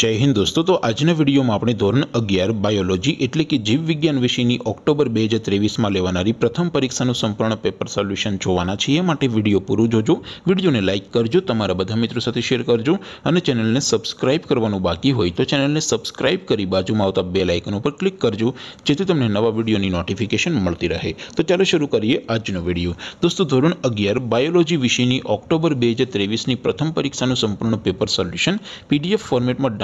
जय हिंद दोस्तों तो आज ने वीडियो में अपने ધોરણ 11 बायोलॉजी એટલે કે જીવવિજ્ઞાન વિષયની ઓક્ટોબર 2023 માં લેવાણારી પ્રથમ પરીક્ષાનું સંપૂર્ણ પેપર સોલ્યુશન જોવાના છે એ માટે વિડિયો પૂરો જોજો વિડિયોને લાઈક કરજો તમારા બધા મિત્રો સાથે શેર કરજો અને ચેનલને સબ્સ્ક્રાઇબ કરવાનો બાકી હોય તો ચેનલને સબ્સ્ક્રાઇબ કરી બાજુમાં આવતા બેલ આઇકન ઉપર ક્લિક કરજો જેથી તમને નવા વિડિયોની નોટિફિકેશન મળતી રહે તો ચાલો શરૂ કરીએ આજનો વિડિયો दोस्तों ધોરણ 11 बायोलॉजी વિષયની ઓક્ટોબર 2023 ની પ્રથમ પરીક્ષાનું સંપૂર્ણ પેપર સોલ્યુશન PDF ફોર્મેટમાં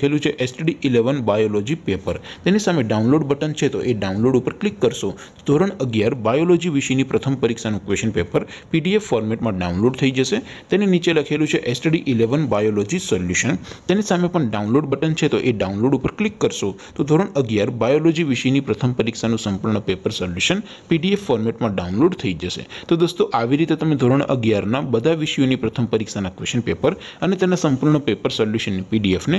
ખેલું છે STD 11 बायोलॉजी પેપર તેની સામે ડાઉનલોડ બટન છે તો એ ડાઉનલોડ ઉપર ક્લિક કરશો ધોરણ 11 बायोलॉजी વિષયની પ્રથમ પરીક્ષાનું ક્વેશ્ચન પેપર PDF ફોર્મેટમાં ડાઉનલોડ થઈ જશે તેની નીચે લખેલું છે STD 11 बायोलॉजी સોલ્યુશન તેની સામે પણ ડાઉનલોડ બટન છે તો એ ડાઉનલોડ ઉપર ક્લિક કરશો તો ધોરણ 11 बायोलॉजी વિષયની પ્રથમ પરીક્ષાનું સંપૂર્ણ પેપર સોલ્યુશન PDF ફોર્મેટમાં ડાઉનલોડ થઈ જશે તો દોસ્તો આવી રીતે તમે ધોરણ 11 ના બધા વિષયોની પ્રથમ પરીક્ષાના ક્વેશ્ચન પેપર અને તેના સંપૂર્ણ પેપર સોલ્યુશનની PDF ને